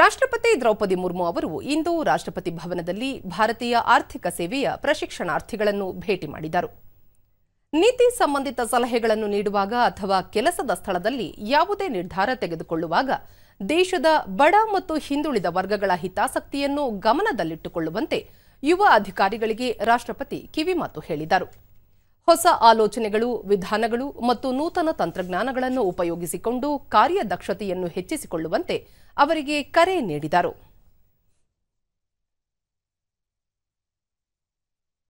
ರಾಷ್ಟ್ರಪತಿ ದ್ರೌಪದಿ ಮುರ್ಮು ಅವರು ಇಂದು ರಾಷ್ಟ್ರಪತಿ ಭವನದಲ್ಲಿ ಭಾರತೀಯ ಆರ್ಥಿಕ ಸೇವೆಯ ಪ್ರಶಿಕ್ಷಣಾರ್ಥಿಗಳನ್ನು ಭೇಟಿ ಮಾಡಿದರು ನೀತಿ ಸಂಬಂಧಿತ ಸಲಹೆಗಳನ್ನು ನೀಡುವಾಗ ಅಥವಾ ಕೆಲಸದ ಸ್ಥಳದಲ್ಲಿ ಯಾವುದೇ ನಿರ್ಧಾರ ತೆಗೆದುಕೊಳ್ಳುವಾಗ ದೇಶದ ಬಡ ಮತ್ತು ಹಿಂದುಳಿದ ವರ್ಗಗಳ ಹಿತಾಸಕ್ತಿಯನ್ನು ಗಮನದಲ್ಲಿಟ್ಟುಕೊಳ್ಳುವಂತೆ ಯುವ ಅಧಿಕಾರಿಗಳಿಗೆ ರಾಷ್ಟ್ರಪತಿ ಕಿವಿಮಾತು ಹೇಳಿದರು ಹೊಸ ಆಲೋಚನೆಗಳು ವಿಧಾನಗಳು ಮತ್ತು ನೂತನ ತಂತ್ರಜ್ಞಾನಗಳನ್ನು ಉಪಯೋಗಿಸಿಕೊಂಡು ಕಾರ್ಯದಕ್ಷತೆಯನ್ನು ಹೆಚ್ಚಿಸಿಕೊಳ್ಳುವಂತೆ ಅವರಿಗೆ ಕರೆ ನೀಡಿದರು